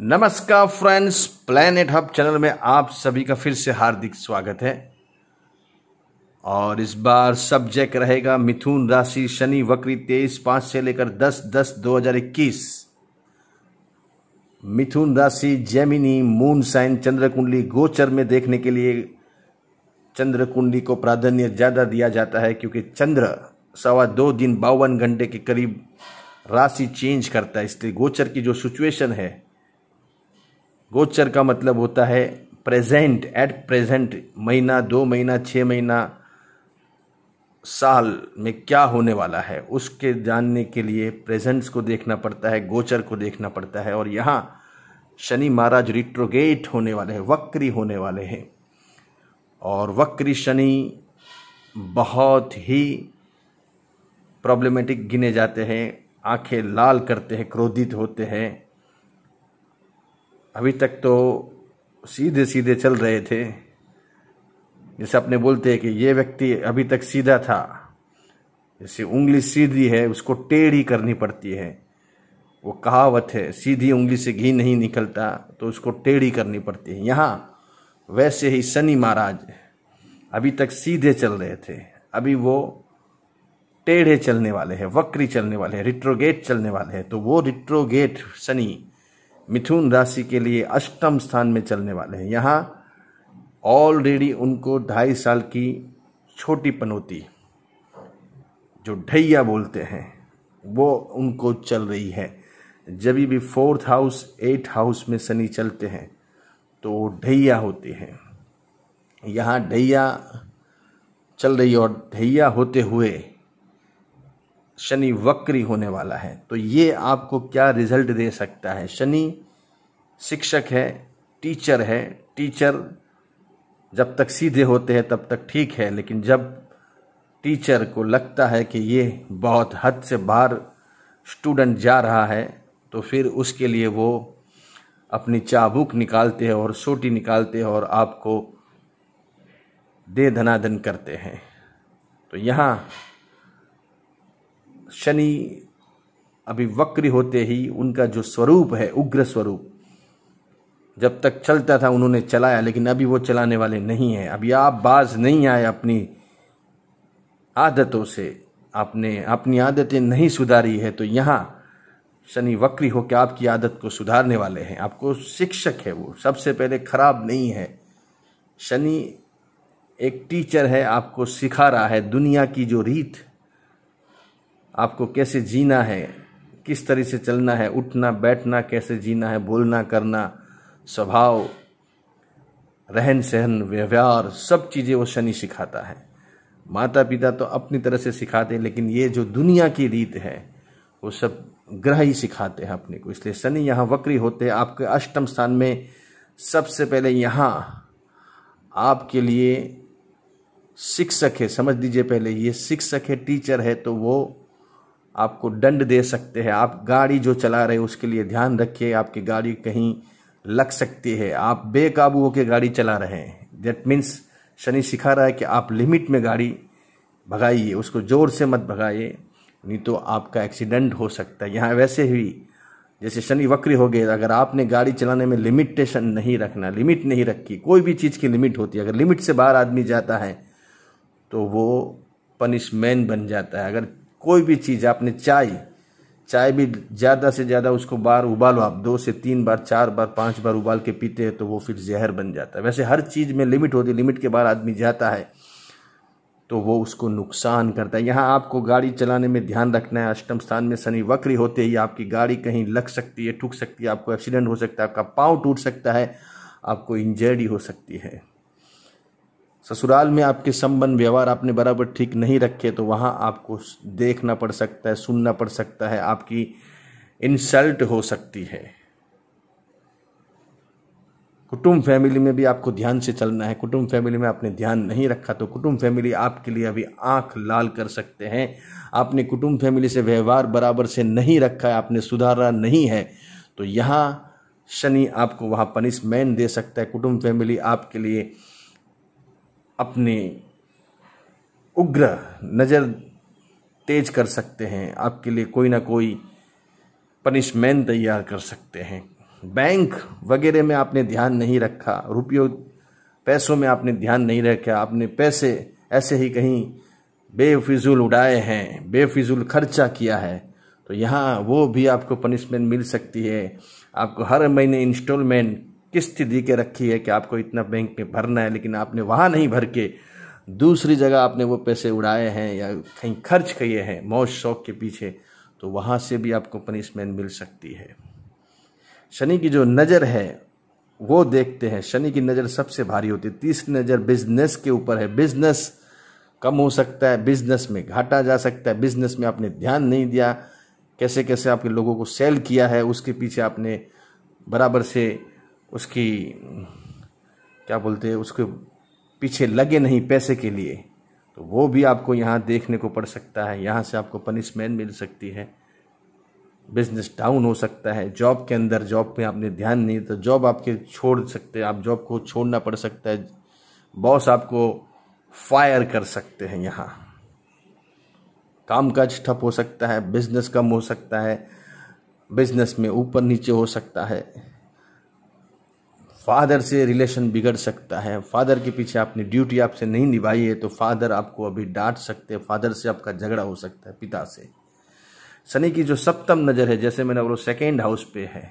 नमस्कार friends planet hub channel में आप सभी का फिर से हार्दिक स्वागत है और इस बार सब्जेक्ट रहेगा मिथुन राशि शनि वक्री तेईस पांच से लेकर दस दस दो हजार इक्कीस मिथुन राशि जेमिनी मून साइन चंद्र कुंडली गोचर में देखने के लिए चंद्र कुंडली को प्राधान्य ज़्यादा दिया जाता है क्योंकि चंद्र सवा दो दिन बावन घंटे के करीब राशि चेंज करता है इसलिए गोचर की जो सिचुएशन है गोचर का मतलब होता है प्रेजेंट एट प्रेजेंट महीना दो महीना छः महीना साल में क्या होने वाला है उसके जानने के लिए प्रेजेंट्स को देखना पड़ता है गोचर को देखना पड़ता है और यहाँ शनि महाराज रिट्रोगेट होने वाले हैं वक्री होने वाले हैं और वक्री शनि बहुत ही प्रॉब्लमेटिक गिने जाते हैं आंखें लाल करते हैं क्रोधित होते हैं अभी तक तो सीधे सीधे चल रहे थे जैसे अपने बोलते हैं कि ये व्यक्ति अभी तक सीधा था जैसे उंगली सीधी है उसको टेढ़ी करनी पड़ती है वो कहावत है सीधी उंगली से घी नहीं निकलता तो उसको टेढ़ी करनी पड़ती है यहाँ वैसे ही शनि महाराज अभी तक सीधे चल रहे थे अभी वो टेढ़े चलने वाले हैं वक्री चलने वाले हैं रिट्रोगेट चलने वाले हैं तो वो रिट्रोगेट शनि मिथुन राशि के लिए अष्टम स्थान में चलने वाले हैं यहाँ ऑलरेडी उनको ढाई साल की छोटी पनौती जो ढैया बोलते हैं वो उनको चल रही है जब भी फोर्थ हाउस एट हाउस में शनि चलते हैं तो वो ढैया होती है यहाँ ढैया चल रही और ढैया होते हुए शनि वक्री होने वाला है तो ये आपको क्या रिजल्ट दे सकता है शनि शिक्षक है टीचर है टीचर जब तक सीधे होते हैं तब तक ठीक है लेकिन जब टीचर को लगता है कि ये बहुत हद से बाहर स्टूडेंट जा रहा है तो फिर उसके लिए वो अपनी चाबुक निकालते हैं और सोटी निकालते हैं और आपको दे धनाधन करते हैं तो यहाँ शनि अभी वक्र होते ही उनका जो स्वरूप है उग्र स्वरूप जब तक चलता था उन्होंने चलाया लेकिन अभी वो चलाने वाले नहीं हैं अभी आप बाज नहीं आए अपनी आदतों से आपने अपनी आदतें नहीं सुधारी है तो यहाँ शनि वक्री होकर आपकी आदत को सुधारने वाले हैं आपको शिक्षक है वो सबसे पहले खराब नहीं है शनि एक टीचर है आपको सिखा रहा है दुनिया की जो रीत आपको कैसे जीना है किस तरह से चलना है उठना बैठना कैसे जीना है बोलना करना स्वभाव रहन सहन व्यवहार सब चीज़ें वो शनि सिखाता है माता पिता तो अपनी तरह से सिखाते हैं लेकिन ये जो दुनिया की रीत है वो सब ग्रह ही सिखाते हैं अपने को इसलिए शनि यहाँ वक्री होते हैं आपके अष्टम स्थान में सबसे पहले यहाँ आपके लिए शिक्षक है समझ लीजिए पहले ये शिक्षक है टीचर है तो वो आपको दंड दे सकते हैं आप गाड़ी जो चला रहे उसके लिए ध्यान रखिए आपकी गाड़ी कहीं लग सकती है आप बेकाबू होकर गाड़ी चला रहे हैं दैट मीन्स शनि सिखा रहा है कि आप लिमिट में गाड़ी भगाइए उसको ज़ोर से मत भगाइए नहीं तो आपका एक्सीडेंट हो सकता है यहाँ वैसे ही जैसे शनि वक्री हो गए अगर आपने गाड़ी चलाने में लिमिटेशन नहीं रखना लिमिट नहीं रखी कोई भी चीज़ की लिमिट होती है अगर लिमिट से बाहर आदमी जाता है तो वो पनिशमेंट बन जाता है अगर कोई भी चीज़ आपने चाय चाय भी ज़्यादा से ज़्यादा उसको बार उबालो आप दो से तीन बार चार बार पांच बार उबाल के पीते हैं तो वो फिर जहर बन जाता है वैसे हर चीज़ में लिमिट होती है लिमिट के बाहर आदमी जाता है तो वो उसको नुकसान करता है यहाँ आपको गाड़ी चलाने में ध्यान रखना है अष्टम स्थान में शनि वक्री होते ही आपकी गाड़ी कहीं लग सकती है ठुक सकती है आपको एक्सीडेंट हो सकता है आपका पाँव टूट सकता है आपको इंजर्ड हो सकती है ससुराल में आपके संबंध व्यवहार आपने बराबर ठीक नहीं रखे तो वहाँ आपको देखना पड़ सकता है सुनना पड़ सकता है आपकी इंसल्ट हो सकती है कुटुंब फैमिली में भी आपको ध्यान से चलना है कुटुंब फैमिली में आपने ध्यान नहीं रखा तो कुटुंब फैमिली आपके लिए अभी आंख लाल कर सकते हैं आपने कुटुंब फैमिली से व्यवहार बराबर से नहीं रखा है आपने सुधारा नहीं है तो यहाँ शनि आपको वहाँ पनिशमेंट दे सकता है कुटुंब फैमिली आपके लिए अपनी उग्र नज़र तेज कर सकते हैं आपके लिए कोई ना कोई पनिशमेंट तैयार कर सकते हैं बैंक वगैरह में आपने ध्यान नहीं रखा रुपयों पैसों में आपने ध्यान नहीं रखा आपने पैसे ऐसे ही कहीं बेफिजूल उड़ाए हैं बेफिजूल खर्चा किया है तो यहाँ वो भी आपको पनिशमेंट मिल सकती है आपको हर महीने इंस्टॉलमेंट किस्त दे के रखी है कि आपको इतना बैंक में भरना है लेकिन आपने वहाँ नहीं भर के दूसरी जगह आपने वो पैसे उड़ाए हैं या कहीं खर्च किए हैं मौज शौक के पीछे तो वहाँ से भी आपको पनिशमेंट मिल सकती है शनि की जो नज़र है वो देखते हैं शनि की नज़र सबसे भारी होती है तीसरी नज़र बिजनेस के ऊपर है बिजनेस कम हो सकता है बिजनेस में घाटा जा सकता है बिजनेस में आपने ध्यान नहीं दिया कैसे कैसे आपके लोगों को सेल किया है उसके पीछे आपने बराबर से उसकी क्या बोलते हैं उसके पीछे लगे नहीं पैसे के लिए तो वो भी आपको यहाँ देखने को पड़ सकता है यहाँ से आपको पनिशमेंट मिल सकती है बिजनेस डाउन हो सकता है जॉब के अंदर जॉब पे आपने ध्यान नहीं तो जॉब आपके छोड़ सकते हैं आप जॉब को छोड़ना पड़ सकता है बॉस आपको फायर कर सकते हैं यहाँ काम काज ठप हो सकता है बिजनेस कम हो सकता है बिजनेस में ऊपर नीचे हो सकता है फादर से रिलेशन बिगड़ सकता है फादर के पीछे आपने ड्यूटी आपसे नहीं निभाई है तो फादर आपको अभी डांट सकते हैं फादर से आपका झगड़ा हो सकता है पिता से शनि की जो सप्तम नज़र है जैसे मैंने बोलो सेकेंड हाउस पे है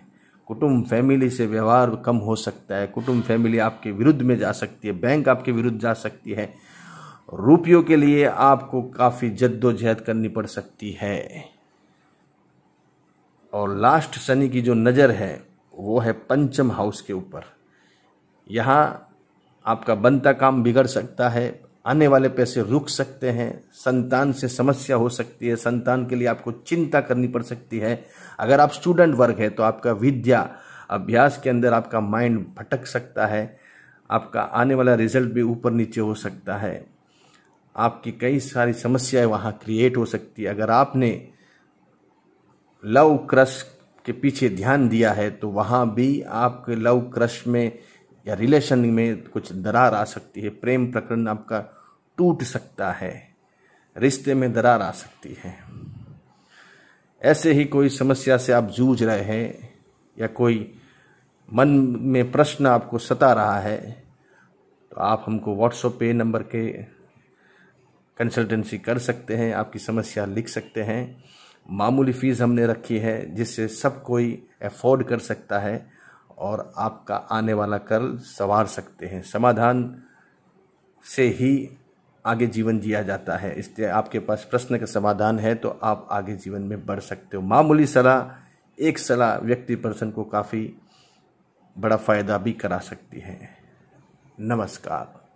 कुटुंब फैमिली से व्यवहार कम हो सकता है कुटुंब फैमिली आपके विरुद्ध में जा सकती है बैंक आपके विरुद्ध जा सकती है रुपयों के लिए आपको काफ़ी जद्दोजहद करनी पड़ सकती है और लास्ट शनि की जो नज़र है वो है पंचम हाउस के ऊपर यहाँ आपका बनता काम बिगड़ सकता है आने वाले पैसे रुक सकते हैं संतान से समस्या हो सकती है संतान के लिए आपको चिंता करनी पड़ सकती है अगर आप स्टूडेंट वर्ग है तो आपका विद्या अभ्यास के अंदर आपका माइंड भटक सकता है आपका आने वाला रिजल्ट भी ऊपर नीचे हो सकता है आपकी कई सारी समस्याएं वहाँ क्रिएट हो सकती है अगर आपने लव क्रश के पीछे ध्यान दिया है तो वहाँ भी आपके लव क्रश में या रिलेशन में कुछ दरार आ सकती है प्रेम प्रकरण आपका टूट सकता है रिश्ते में दरार आ सकती है ऐसे ही कोई समस्या से आप जूझ रहे हैं या कोई मन में प्रश्न आपको सता रहा है तो आप हमको व्हाट्सएप पे नंबर के कंसल्टेंसी कर सकते हैं आपकी समस्या लिख सकते हैं मामूली फ़ीस हमने रखी है जिससे सब कोई अफोर्ड कर सकता है और आपका आने वाला कल संवार सकते हैं समाधान से ही आगे जीवन जिया जाता है इसलिए आपके पास प्रश्न का समाधान है तो आप आगे जीवन में बढ़ सकते हो मामूली सलाह एक सलाह व्यक्ति पर्सन को काफ़ी बड़ा फ़ायदा भी करा सकती है नमस्कार